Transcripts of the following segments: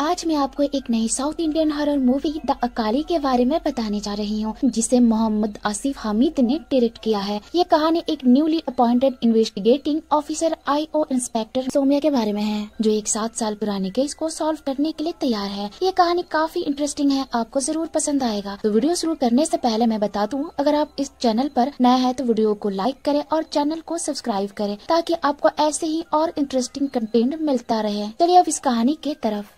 आज मैं आपको एक नई South Indian horror movie the Akaali के बारे में बताने जा रही हूँ जिसे मोहम्मद आसिफ हामिद ने डायरेक्ट किया है ये कहानी एक newly appointed investigating officer I O inspector Soumya के बारे में है जो एक सात साल पुराने केस को सॉल्व करने के लिए तैयार है ये कहानी काफी इंटरेस्टिंग है आपको जरूर पसंद आएगा तो वीडियो शुरू करने ऐसी पहले मैं बता दूँ अगर आप इस चैनल आरोप नया है तो वीडियो को लाइक करे और चैनल को सब्सक्राइब करे ताकि आपको ऐसे ही और इंटरेस्टिंग कंटेंट मिलता रहे चलिए अब इस कहानी के तरफ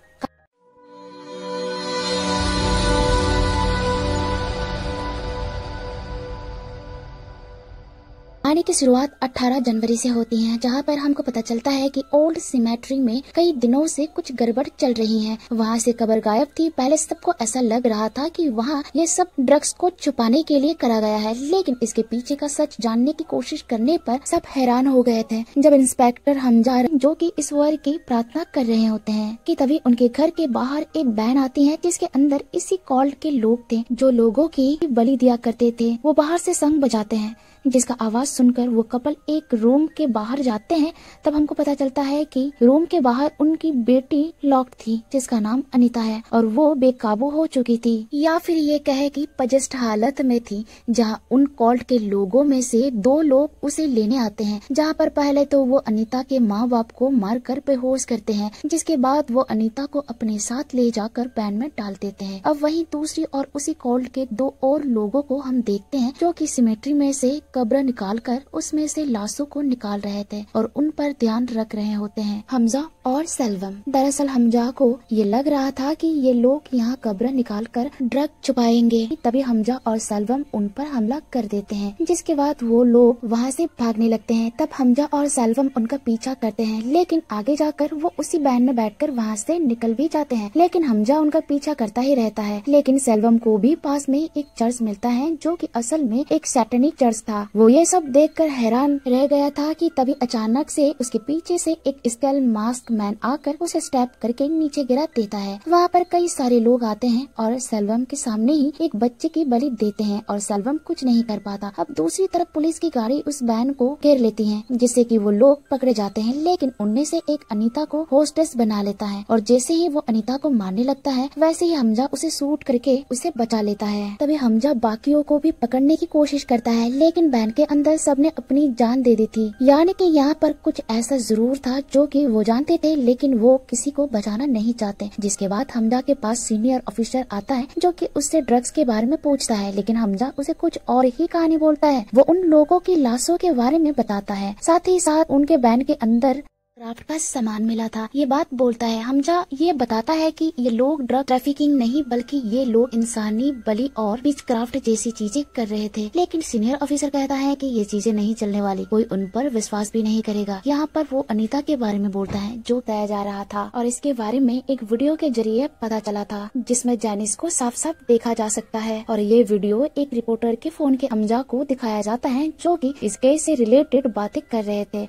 कहानी की शुरुआत 18 जनवरी से होती है जहां पर हमको पता चलता है कि ओल्ड सिमेट्री में कई दिनों से कुछ गड़बड़ चल रही है वहां से कबर गायब थी पहले सबको ऐसा लग रहा था कि वहां ये सब ड्रग्स को छुपाने के लिए करा गया है लेकिन इसके पीछे का सच जानने की कोशिश करने पर सब हैरान हो गए थे जब इंस्पेक्टर हमजार जो की इस वर्ग की प्रार्थना कर रहे होते हैं की तभी उनके घर के बाहर एक बहन आती है जिसके अंदर इसी कॉल्ड के लोग थे जो लोगो की बलि दिया करते थे वो बाहर ऐसी संग बजाते हैं जिसका आवाज सुनकर वो कपल एक रूम के बाहर जाते हैं तब हमको पता चलता है कि रूम के बाहर उनकी बेटी लॉक थी जिसका नाम अनिता है और वो बेकाबू हो चुकी थी या फिर ये कहे कि पजस्ट हालत में थी जहाँ उन कॉल्ट के लोगों में से दो लोग उसे लेने आते हैं जहाँ पर पहले तो वो अनिता के माँ बाप को मार कर बेहोश करते हैं जिसके बाद वो अनिता को अपने साथ ले जाकर पैन में डाल देते हैं अब वही दूसरी और उसी कॉल्ट के दो और लोगों को हम देखते हैं जो कि सिमेट्री में से कब्र निकाल कर कर उसमें से लाशों को निकाल रहे थे और उन पर ध्यान रख रहे होते हैं हमजा और सेल्वम दरअसल हमजा को ये लग रहा था कि ये लोग यहाँ कब्र निकाल कर ड्रग छुपाएंगे तभी हमजा और सेल्वम उन पर हमला कर देते हैं जिसके बाद वो लोग वहाँ से भागने लगते हैं तब हमजा और सेल्वम उनका पीछा करते हैं लेकिन आगे जाकर वो उसी बैन में बैठ कर वहाँ से निकल भी जाते हैं लेकिन हमजा उनका पीछा करता ही रहता है लेकिन सेल्वम को भी पास में एक चर्च मिलता है जो की असल में एक सैटनिक चर्च था वो ये सब देख देखकर हैरान रह गया था कि तभी अचानक से उसके पीछे से एक स्केल मास्क मैन आकर उसे स्टेप करके नीचे गिरा देता है वहाँ पर कई सारे लोग आते हैं और सेल्वम के सामने ही एक बच्चे की बलि देते हैं और सेल्वम कुछ नहीं कर पाता अब दूसरी तरफ पुलिस की गाड़ी उस बैन को घेर लेती है जिससे की वो लोग पकड़े जाते हैं लेकिन उनमें से एक अनिता को होस्टेस बना लेता है और जैसे ही वो अनिता को मारने लगता है वैसे ही हमजा उसे सूट करके उसे बचा लेता है तभी हमजा बाकियों को भी पकड़ने की कोशिश करता है लेकिन बैन के अंदर सबने अपनी जान दे दी थी यानी कि यहाँ पर कुछ ऐसा जरूर था जो कि वो जानते थे लेकिन वो किसी को बचाना नहीं चाहते जिसके बाद हमजा के पास सीनियर ऑफिसर आता है जो कि उससे ड्रग्स के बारे में पूछता है लेकिन हमजा उसे कुछ और ही कहानी बोलता है वो उन लोगों की लाशों के बारे में बताता है साथ ही साथ उनके बैन के अंदर क्राफ्ट का सामान मिला था ये बात बोलता है हमजा ये बताता है कि ये लोग ड्रग ट्रैफिकिंग नहीं बल्कि ये लोग इंसानी बलि और बीच क्राफ्ट जैसी चीजें कर रहे थे लेकिन सीनियर ऑफिसर कहता है कि ये चीजें नहीं चलने वाली कोई उन पर विश्वास भी नहीं करेगा यहाँ पर वो अनीता के बारे में बोलता है जो बताया जा रहा था और इसके बारे में एक वीडियो के जरिए पता चला था जिसमे जैनिस को साफ साफ देखा जा सकता है और ये वीडियो एक रिपोर्टर के फोन के हमजा को दिखाया जाता है जो की इस केस ऐसी रिलेटेड बातें कर रहे थे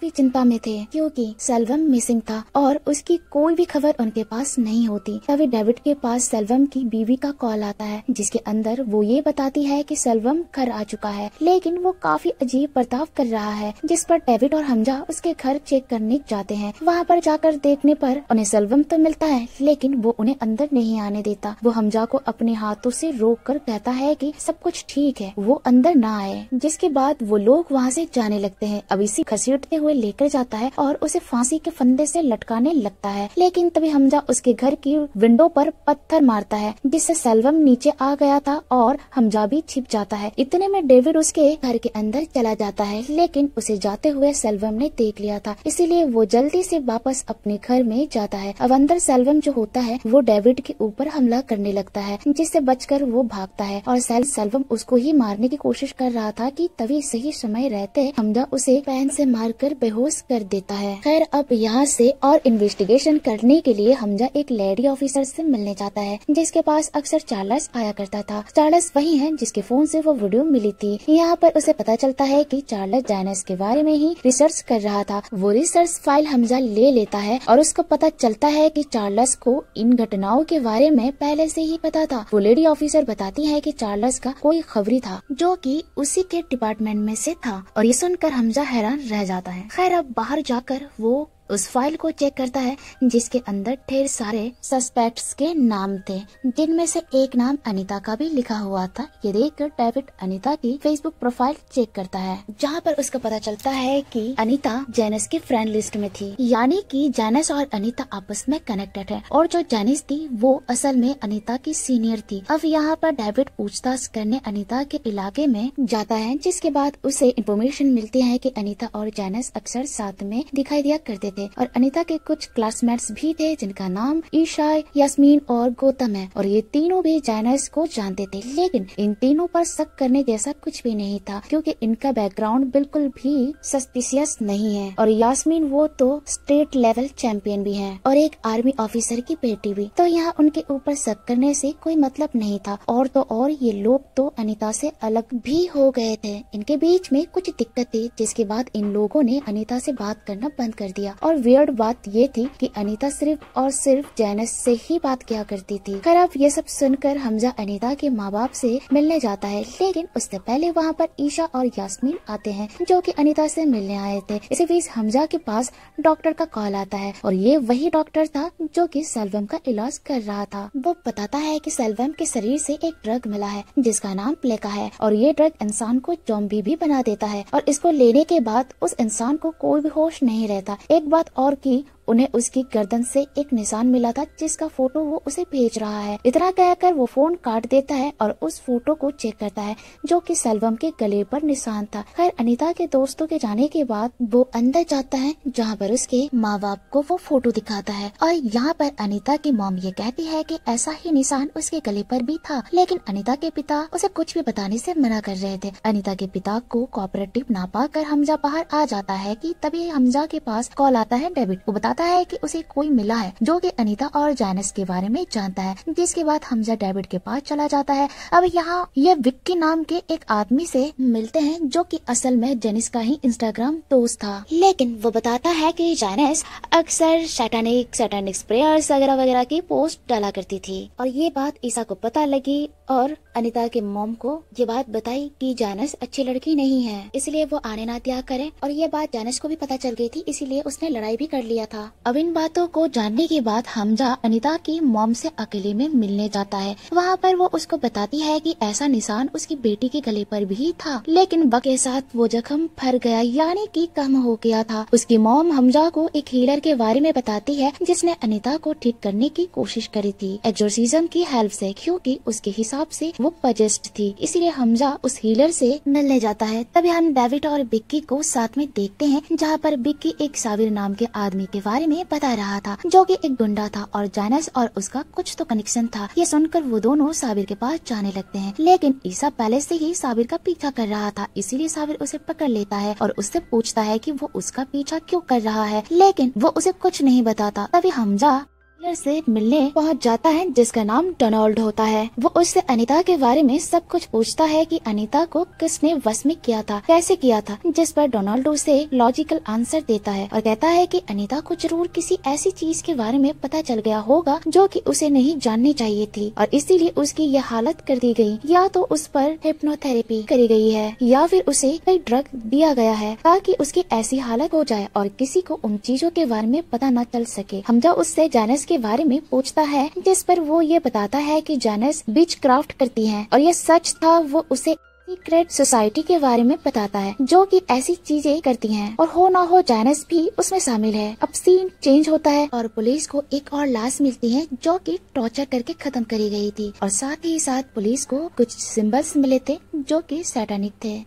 काफी चिंता में थे क्योंकि सेल्वम मिसिंग था और उसकी कोई भी खबर उनके पास नहीं होती तभी डेविड के पास सेल्वम की बीवी का कॉल आता है जिसके अंदर वो ये बताती है कि सेल्वम घर आ चुका है लेकिन वो काफी अजीब बर्ताव कर रहा है जिस पर डेविड और हमजा उसके घर चेक करने जाते हैं वहाँ पर जाकर देखने पर उन्हें सेल्वम तो मिलता है लेकिन वो उन्हें अंदर नहीं आने देता वो हमजा को अपने हाथों से रोक कर कहता है कि सब कुछ ठीक है वो अंदर ना आए जिसके बाद वो लोग वहाँ से जाने लगते हैं अब इसी खसीटते हुए हुए लेकर जाता है और उसे फांसी के फंदे से लटकाने लगता है लेकिन तभी हमजा उसके घर की विंडो पर पत्थर मारता है जिससे सेल्वम नीचे आ गया था और हमजा भी छिप जाता है इतने में डेविड उसके घर के अंदर चला जाता है लेकिन उसे जाते हुए सेल्वम ने देख लिया था इसीलिए वो जल्दी से वापस अपने घर में जाता है अब अंदर सेल्वम जो होता है वो डेविड के ऊपर हमला करने लगता है जिससे बचकर वो भागता है और सेल सेल्वम उसको ही मारने की कोशिश कर रहा था कि तभी सही समय रहते हमजा उसे पैन से मारकर बेहोश कर देता है खैर अब यहाँ से और इन्वेस्टिगेशन करने के लिए हमजा एक लेडी ऑफिसर से मिलने जाता है जिसके पास अक्सर चार्लस आया करता था चार्लस वही है जिसके फोन से वो वीडियो मिली थी यहाँ पर उसे पता चलता है कि चार्लस डायनस के बारे में ही रिसर्च कर रहा था वो रिसर्च फाइल हमजा ले लेता है और उसको पता चलता है की चार्लस को इन घटनाओं के बारे में पहले से ही पता था वो लेडी ऑफिसर बताती है की चार्लस का कोई खबरी था जो की उसी के डिपार्टमेंट में से था और ये सुनकर हमजा हैरान रह जाता है खैर अब बाहर जाकर वो उस फाइल को चेक करता है जिसके अंदर ढेर सारे सस्पेक्ट्स के नाम थे जिनमें से एक नाम अनिता का भी लिखा हुआ था ये देखकर डेविड अनिता की फेसबुक प्रोफाइल चेक करता है जहाँ पर उसका पता चलता है कि अनिता जैनस की फ्रेंड लिस्ट में थी यानी कि जैनस और अनिता आपस में कनेक्टेड है और जो जैनिस थी वो असल में अनिता की सीनियर थी अब यहाँ पर डेविड पूछताछ करने अनिता के इलाके में जाता है जिसके बाद उसे इन्फॉर्मेशन मिलती है की अनिता और जैनस अक्सर साथ में दिखाई दिया करते थे और अनिता के कुछ क्लासमेट्स भी थे जिनका नाम ईशा यास्मीन और गौतम है और ये तीनों भी जैनर्स को जानते थे लेकिन इन तीनों पर शक करने जैसा कुछ भी नहीं था क्योंकि इनका बैकग्राउंड बिल्कुल भी सस्पिशियस नहीं है और यास्मीन वो तो स्टेट लेवल चैंपियन भी है और एक आर्मी ऑफिसर की बेटी भी तो यहाँ उनके ऊपर शक करने से कोई मतलब नहीं था और तो और ये लोग तो अनिता से अलग भी हो गए थे इनके बीच में कुछ दिक्कत थी जिसके बाद इन लोगों ने अनिता से बात करना बंद कर दिया और वियर्ड बात ये थी कि अनीता सिर्फ और सिर्फ जैनस से ही बात किया करती थी खराब ये सब सुनकर हमजा अनीता के माँ बाप से मिलने जाता है लेकिन उससे पहले वहाँ पर ईशा और यास्मीन आते हैं जो कि अनीता से मिलने आए थे इसी बीच हमजा के पास डॉक्टर का कॉल आता है और ये वही डॉक्टर था जो कि सेल्वम का इलाज कर रहा था वो बताता है कि सेल्वम के शरीर से एक ड्रग मिला है जिसका नाम प्लेका है और ये ड्रग इंसान को जॉम्बी भी बना देता है और इसको लेने के बाद उस इंसान को कोई भी होश नहीं रहता एक बार बात और की उन्हें उसकी गर्दन से एक निशान मिला था जिसका फोटो वो उसे भेज रहा है इतना कहकर वो फोन काट देता है और उस फोटो को चेक करता है जो कि सलवम के गले पर निशान था खैर अनिता के दोस्तों के जाने के बाद वो अंदर जाता है जहाँ पर उसके माँ बाप को वो फोटो दिखाता है और यहाँ पर अनिता की मॉम ये कहती है की ऐसा ही निशान उसके गले पर भी था लेकिन अनिता के पिता उसे कुछ भी बताने ऐसी मना कर रहे थे अनिता के पिता को कॉपरेटिव ना पा हमजा बाहर आ जाता है की तभी हमजा के पास कॉल आता है डेबिट वो बताता बताता है कि उसे कोई मिला है जो कि अनीता और जैनस के बारे में जानता है जिसके बाद हमजा डेविड के पास चला जाता है अब यहाँ ये विक्की नाम के एक आदमी से मिलते हैं जो कि असल में जेनिस का ही इंस्टाग्राम दोस्त था लेकिन वो बताता है कि जैनस अक्सर सैटानिक सैटानिक प्रेयर्स वगैरह वगैरह की पोस्ट डाला करती थी और ये बात ईसा को पता लगी और अनिता के मोम को ये बात बताई कि जानस अच्छी लड़की नहीं है इसलिए वो आने ना त्याग करे और ये बात जानस को भी पता चल गई थी इसीलिए उसने लड़ाई भी कर लिया था था अब इन बातों को जानने के बाद हमजा अनिता की मॉम से अकेले में मिलने जाता है वहाँ पर वो उसको बताती है कि ऐसा निशान उसकी बेटी के गले पर भी था लेकिन बक के साथ वो जख्म फर गया यानी कि कम हो गया था उसकी मॉम हमजा को एक हीलर के बारे में बताती है जिसने अनिता को ठीक करने की कोशिश करी थी एक्जोरसिज्म की हेल्प से क्योंकि उसके हिसाब से वो पजेस्ट थी इसीलिए हमजा उस हीलर से मिलने जाता है तभी हम डेविड और बिक्की को साथ में देखते हैं जहाँ पर बिक्की एक साविर नाम के आदमी के बाद बारे में बता रहा था जो कि एक गुंडा था और जानस और उसका कुछ तो कनेक्शन था ये सुनकर वो दोनों साबिर के पास जाने लगते हैं लेकिन ईसा पहले से ही साबिर का पीछा कर रहा था इसीलिए साबिर उसे पकड़ लेता है और उससे पूछता है कि वो उसका पीछा क्यों कर रहा है लेकिन वो उसे कुछ नहीं बताता तभी हमजा हिटलर से मिलने पहुंच जाता है जिसका नाम डोनाल्ड होता है वो उससे अनीता के बारे में सब कुछ पूछता है कि अनीता को किसने वश में किया था कैसे किया था जिस पर डोनाल्ड उसे लॉजिकल आंसर देता है और कहता है कि अनीता को जरूर किसी ऐसी चीज के बारे में पता चल गया होगा जो कि उसे नहीं जाननी चाहिए थी और इसीलिए उसकी यह हालत कर दी गयी या तो उस पर हिप्नोथेरेपी करी गयी है या फिर उसे कई ड्रग दिया गया है ताकि उसकी ऐसी हालत हो जाए और किसी को उन चीजों के बारे में पता न चल सके हम जब उससे जानस के बारे में पूछता है जिस पर वो ये बताता है कि जानस बिच क्राफ्ट करती है और ये सच था वो उसे सीक्रेट सोसाइटी के बारे में बताता है जो कि ऐसी चीजें करती हैं और हो ना हो जानस भी उसमें शामिल है अब सीन चेंज होता है और पुलिस को एक और लाश मिलती है जो कि टॉर्चर करके खत्म करी गई थी और साथ ही साथ पुलिस को कुछ सिंबल्स मिले थे जो कि सैटानिक थे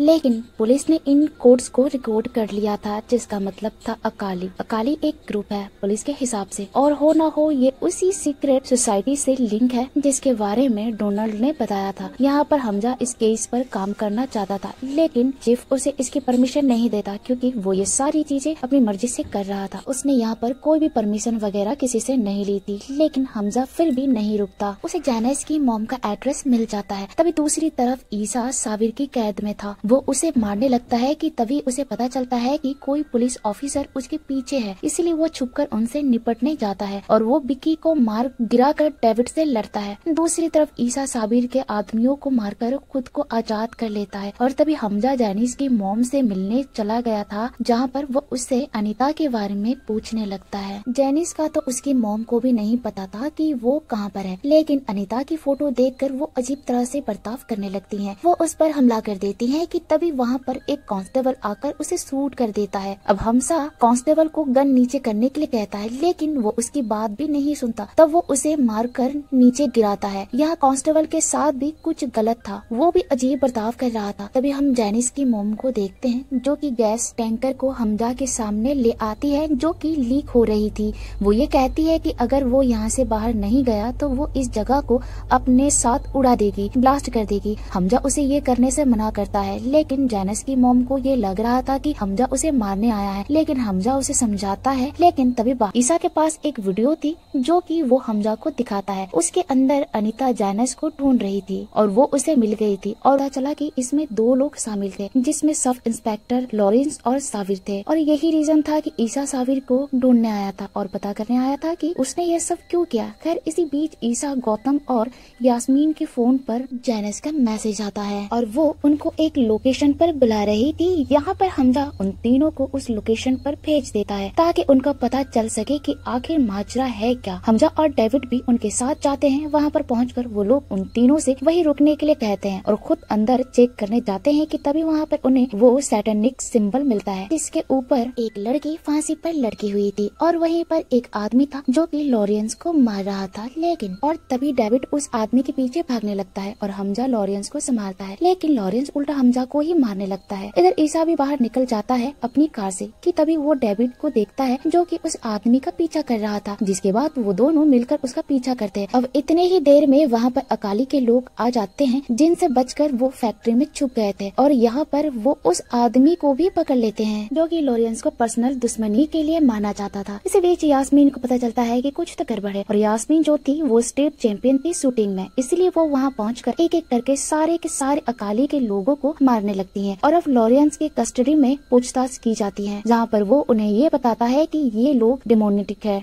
लेकिन पुलिस ने इन कोड्स को रिकॉर्ड कर लिया था जिसका मतलब था अकाली अकाली एक ग्रुप है पुलिस के हिसाब से और हो ना हो ये उसी सीक्रेट सोसाइटी से लिंक है जिसके बारे में डोनाल्ड ने बताया था यहाँ पर हमजा इस केस पर काम करना चाहता था लेकिन चिफ उसे इसकी परमिशन नहीं देता क्योंकि वो ये सारी चीजें अपनी मर्जी से कर रहा था उसने यहाँ पर कोई भी परमिशन वगैरह किसी से नहीं ली थी लेकिन हमजा फिर भी नहीं रुकता उसे जैनस की मोम का एड्रेस मिल जाता है तभी दूसरी तरफ ईसा साबिर की कैद में था वो उसे मारने लगता है कि तभी उसे पता चलता है कि कोई पुलिस ऑफिसर उसके पीछे है इसलिए वो छुपकर उनसे निपटने जाता है और वो बिकी को मार गिरा कर डेविड से लड़ता है दूसरी तरफ ईसा साबिर के आदमियों को मारकर खुद को आजाद कर लेता है और तभी हमजा जैनिस की मोम से मिलने चला गया था जहाँ पर वो उससे अनिता के बारे में पूछने लगता है जैनिस का तो उसकी मोम को भी नहीं पता था कि वो कहाँ पर है लेकिन अनिता की फोटो देख वो अजीब तरह से बर्ताव करने लगती है वो उस पर हमला कर देती है कि तभी वहाँ पर एक कांस्टेबल आकर उसे सूट कर देता है अब हमसा कांस्टेबल को गन नीचे करने के लिए कहता है लेकिन वो उसकी बात भी नहीं सुनता तब वो उसे मार कर नीचे गिराता है यहाँ कांस्टेबल के साथ भी कुछ गलत था वो भी अजीब बर्ताव कर रहा था तभी हम जैनिस की मोम को देखते है जो की गैस टैंकर को हमजा के सामने ले आती है जो की लीक हो रही थी वो ये कहती है की अगर वो यहाँ ऐसी बाहर नहीं गया तो वो इस जगह को अपने साथ उड़ा देगी ब्लास्ट कर देगी हमजा उसे ये करने से मना करता है लेकिन जैनस की मोम को ये लग रहा था कि हमजा उसे मारने आया है लेकिन हमजा उसे समझाता है लेकिन तभी ईसा के पास एक वीडियो थी जो कि वो हमजा को दिखाता है उसके अंदर अनिता जैनस को ढूंढ रही थी और वो उसे मिल गई थी और पता चला कि इसमें दो लोग शामिल थे जिसमे सब इंस्पेक्टर लॉरेंस और साविर थे और यही रीजन था की ईसा साविर को ढूंढने आया था और पता करने आया था की उसने यह सब क्यूँ किया खैर इसी बीच ईसा गौतम और यासमीन के फोन आरोप जैनस का मैसेज आता है और वो उनको एक लो लोकेशन पर बुला रही थी यहाँ पर हमजा उन तीनों को उस लोकेशन पर भेज देता है ताकि उनका पता चल सके कि आखिर माजरा है क्या हमजा और डेविड भी उनके साथ जाते हैं वहाँ पर पहुँच कर वो लोग उन तीनों से वही रुकने के लिए कहते हैं और खुद अंदर चेक करने जाते हैं कि तभी वहाँ पर उन्हें वो सैटेनिक सिंबल मिलता है जिसके ऊपर एक लड़की फांसी पर लड़की हुई थी और वहीं पर एक आदमी था जो कि लॉरियंस को मार रहा था लेकिन और तभी डेविड उस आदमी के पीछे भागने लगता है और हमजा लॉरियंस को संभालता है लेकिन लॉरियंस उल्टा हमजा संजा को ही मारने लगता है इधर ईसा भी बाहर निकल जाता है अपनी कार से कि तभी वो डेविड को देखता है जो कि उस आदमी का पीछा कर रहा था जिसके बाद वो दोनों मिलकर उसका पीछा करते हैं अब इतने ही देर में वहाँ पर अकाली के लोग आ जाते हैं जिनसे बचकर वो फैक्ट्री में छुप गए थे और यहाँ पर वो उस आदमी को भी पकड़ लेते हैं जो की लोरियंस को पर्सनल दुश्मनी के लिए माना जाता था इसी बीच यासमीन को पता चलता है की कुछ तो गड़बड़ है और यासमीन जो थी वो स्टेट चैंपियन थी शूटिंग में इसलिए वो वहाँ पहुँच एक एक करके सारे के सारे अकाली के लोगो को मारने लगती है और अब लॉरियंस के कस्टडी में पूछताछ की जाती है जहाँ पर वो उन्हें ये बताता है की ये लोग डिमोनेटिक है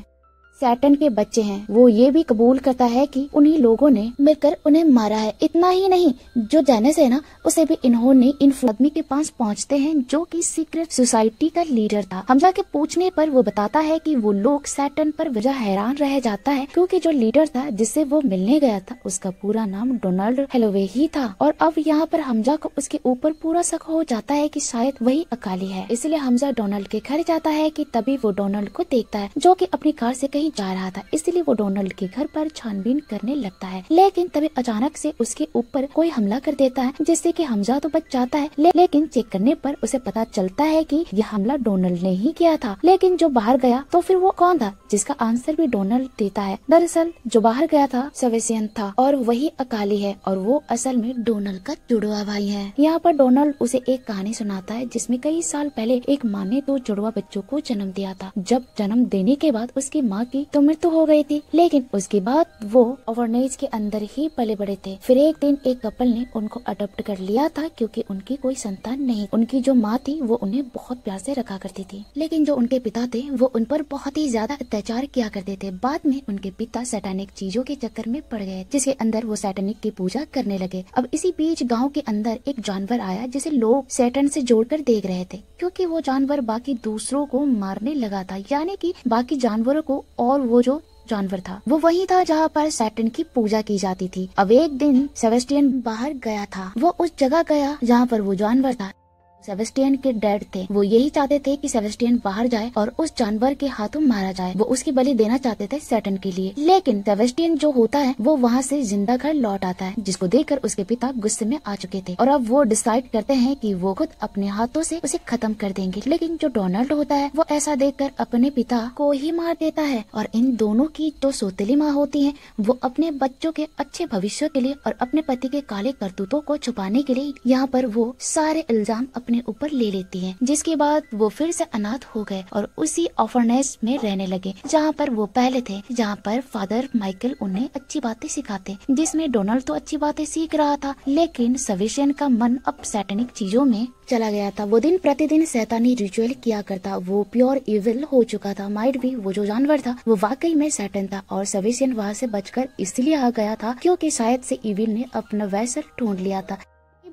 सैटन के बच्चे हैं वो ये भी कबूल करता है कि उन्हीं लोगों ने मिलकर उन्हें मारा है इतना ही नहीं जो जाने से ना उसे भी इन्होंने इन आदमी के पास पहुंचते हैं जो कि सीक्रेट सोसाइटी का लीडर था हमजा के पूछने पर वो बताता है कि वो लोग सैटन पर वजह हैरान रह जाता है क्योंकि जो लीडर था जिससे वो मिलने गया था उसका पूरा नाम डोनाल्ड हेलोवे ही था और अब यहाँ पर हमजा को उसके ऊपर पूरा शक हो जाता है की शायद वही अकाली है इसलिए हमजा डोनाल्ड के घर जाता है की तभी वो डोनाल्ड को देखता है जो की अपनी कार ऐसी कहीं नहीं जा रहा था इसलिए वो डोनाल्ड के घर पर छानबीन करने लगता है लेकिन तभी अचानक से उसके ऊपर कोई हमला कर देता है जिससे कि हमजा तो बच जाता है ले, लेकिन चेक करने पर उसे पता चलता है कि यह हमला डोनाल्ड ने ही किया था लेकिन जो बाहर गया तो फिर वो कौन था जिसका आंसर भी डोनाल्ड देता है दरअसल जो बाहर गया था सवेसियन था और वही अकाली है और वो असल में डोनाल्ड का जुड़वा भाई है यहाँ पर डोनाल्ड उसे एक कहानी सुनाता है जिसमे कई साल पहले एक माँ ने दो जुड़वा बच्चों को जन्म दिया था जब जन्म देने के बाद उसकी माँ थी तो मृत्यु हो गई थी लेकिन उसके बाद वो ओवरनेज के अंदर ही पले बड़े थे फिर एक दिन एक कपल ने उनको अडोप्ट कर लिया था क्योंकि उनकी कोई संतान नहीं उनकी जो माँ थी वो उन्हें बहुत प्यार से रखा करती थी लेकिन जो उनके पिता थे वो उन पर बहुत ही ज्यादा अत्याचार किया करते थे बाद में उनके पिता सैटानिक चीजों के चक्कर में पड़ गए जिसके अंदर वो सैटानिक की पूजा करने लगे अब इसी बीच गाँव के अंदर एक जानवर आया जिसे लोग सैटन से कर देख रहे थे क्यूँकी वो जानवर बाकी दूसरों को मारने लगा था यानी की बाकी जानवरों को और वो जो जानवर था वो वही था जहाँ पर सैटन की पूजा की जाती थी अब एक दिन सेवेस्टियन बाहर गया था वो उस जगह गया जहाँ पर वो जानवर था सेवेस्टियन के डैड थे वो यही चाहते थे कि सेवेस्टियन बाहर जाए और उस जानवर के हाथों मारा जाए वो उसकी बलि देना चाहते थे सेटन के लिए लेकिन सेवेस्टियन जो होता है वो वहाँ से जिंदा घर लौट आता है जिसको देखकर उसके पिता गुस्से में आ चुके थे और अब वो डिसाइड करते हैं कि वो खुद अपने हाथों से उसे खत्म कर देंगे लेकिन जो डोनाल्ड होता है वो ऐसा कर अपने पिता को ही मार देता है और इन दोनों की जो सोतेली माँ होती है वो अपने बच्चों के अच्छे भविष्य के लिए और अपने पति के काले करतूतों को छुपाने के लिए यहाँ पर वो सारे इल्जाम अपने अपने ऊपर ले लेती है जिसके बाद वो फिर से अनाथ हो गए और उसी ऑफरनेस में रहने लगे जहाँ पर वो पहले थे जहाँ पर फादर माइकल उन्हें अच्छी बातें सिखाते जिसमें डोनाल्ड तो अच्छी बातें सीख रहा था लेकिन सविशन का मन अब सैटनिक चीजों में चला गया था वो दिन प्रतिदिन सैतानी रिचुअल किया करता वो प्योर इविल हो चुका था माइट भी वो जो जानवर था वो वाकई में सैटन था और सविशन वहाँ से बचकर इसलिए आ गया था क्योंकि शायद से इविल ने अपना वैसर ढूंढ लिया था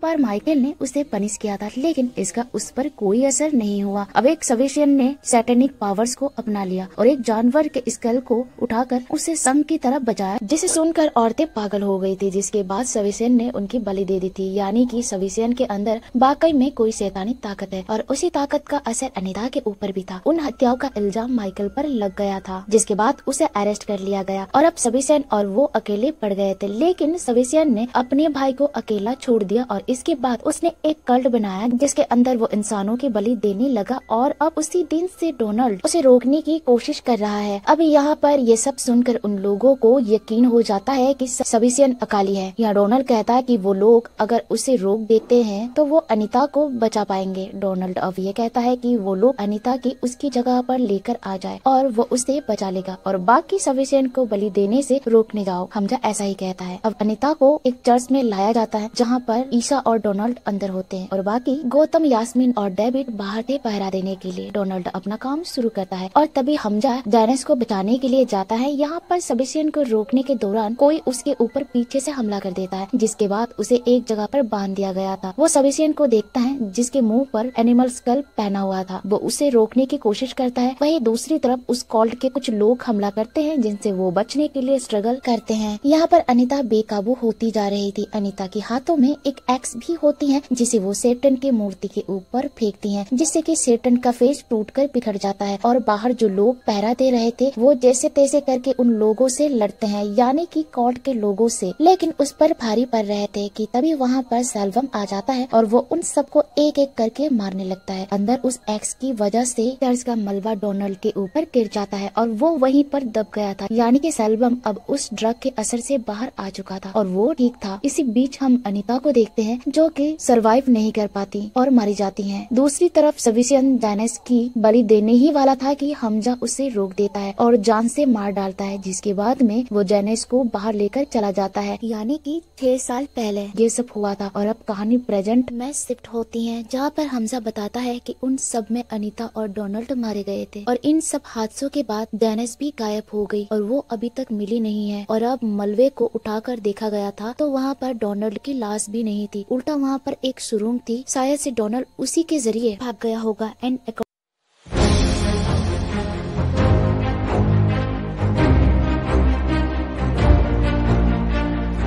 बार माइकल ने उसे पनिश किया था लेकिन इसका उस पर कोई असर नहीं हुआ अब एक सवेशियन ने सैटेनिक पावर्स को अपना लिया और एक जानवर के स्कल को उठाकर उसे संघ की तरफ बजाया जिसे सुनकर औरतें पागल हो गई थी जिसके बाद सवेशियन ने उनकी बलि दे दी थी यानी कि सवेशियन के अंदर वाकई में कोई शैतानी ताकत है और उसी ताकत का असर अनिता के ऊपर भी था उन हत्याओं का इल्जाम माइकल पर लग गया था जिसके बाद उसे अरेस्ट कर लिया गया और अब सवेशियन और वो अकेले पड़ गए थे लेकिन सवेशियन ने अपने भाई को अकेला छोड़ दिया और इसके बाद उसने एक कल्ट बनाया जिसके अंदर वो इंसानों की बलि देने लगा और अब उसी दिन से डोनाल्ड उसे रोकने की कोशिश कर रहा है अब यहाँ पर ये सब सुनकर उन लोगों को यकीन हो जाता है कि सबिसियन अकाली है यहाँ डोनाल्ड कहता है कि वो लोग अगर उसे रोक देते हैं तो वो अनिता को बचा पाएंगे डोनाल्ड अब ये कहता है कि वो लोग अनिता की उसकी जगह पर लेकर आ जाए और वो उसे बचा लेगा और बाकी सबिसियन को बलि देने से रोकने जाओ हमजा ऐसा ही कहता है अब अनिता को एक चर्च में लाया जाता है जहाँ पर ईशा और डोनाल्ड अंदर होते हैं और बाकी गौतम यास्मिन और डेविड बाहर थे पहरा देने के लिए डोनाल्ड अपना काम शुरू करता है और तभी हमजा डेनिस को बचाने के लिए जाता है यहाँ पर सबिशियन को रोकने के दौरान कोई उसके ऊपर पीछे से हमला कर देता है जिसके बाद उसे एक जगह पर बांध दिया गया था वो सबिशियन को देखता है जिसके मुंह पर एनिमल स्कल पहना हुआ था वो उसे रोकने की कोशिश करता है वही दूसरी तरफ उस कॉल्ट के कुछ लोग हमला करते हैं जिनसे वो बचने के लिए स्ट्रगल करते हैं यहाँ पर अनिता बेकाबू होती जा रही थी अनिता के हाथों में एक एक्स स्टिक्स भी होती हैं जिसे वो सेटन के मूर्ति के ऊपर फेंकती हैं जिससे कि सेटन का फेस टूटकर बिखर जाता है और बाहर जो लोग पहरा दे रहे थे वो जैसे तैसे करके उन लोगों से लड़ते हैं यानी कि कोर्ट के लोगों से लेकिन उस पर भारी पड़ रहे थे कि तभी वहाँ पर सेल्वम आ जाता है और वो उन सबको एक एक करके मारने लगता है अंदर उस एक्स की वजह से चर्च का मलबा डोनाल्ड के ऊपर गिर जाता है और वो वहीं पर दब गया था यानी कि सेल्वम अब उस ड्रग के असर से बाहर आ चुका था और वो ठीक था इसी बीच हम अनिता को देखते हैं जो कि सरवाइव नहीं कर पाती और मरी जाती हैं। दूसरी तरफ सविसियन डायनेस की बलि देने ही वाला था कि हमजा उसे रोक देता है और जान से मार डालता है जिसके बाद में वो जैनेस को बाहर लेकर चला जाता है यानी कि छह साल पहले ये सब हुआ था और अब कहानी प्रेजेंट में शिफ्ट होती है जहाँ पर हमजा बताता है कि उन सब में अनिता और डोनाल्ड मारे गए थे और इन सब हादसों के बाद डेनिस भी गायब हो गयी और वो अभी तक मिली नहीं है और अब मलबे को उठा देखा गया था तो वहाँ पर डोनाल्ड की लाश भी नहीं थी थी उल्टा वहाँ पर एक सुरुंग थी शायद से डोनाल्ड उसी के जरिए भाग गया होगा एंड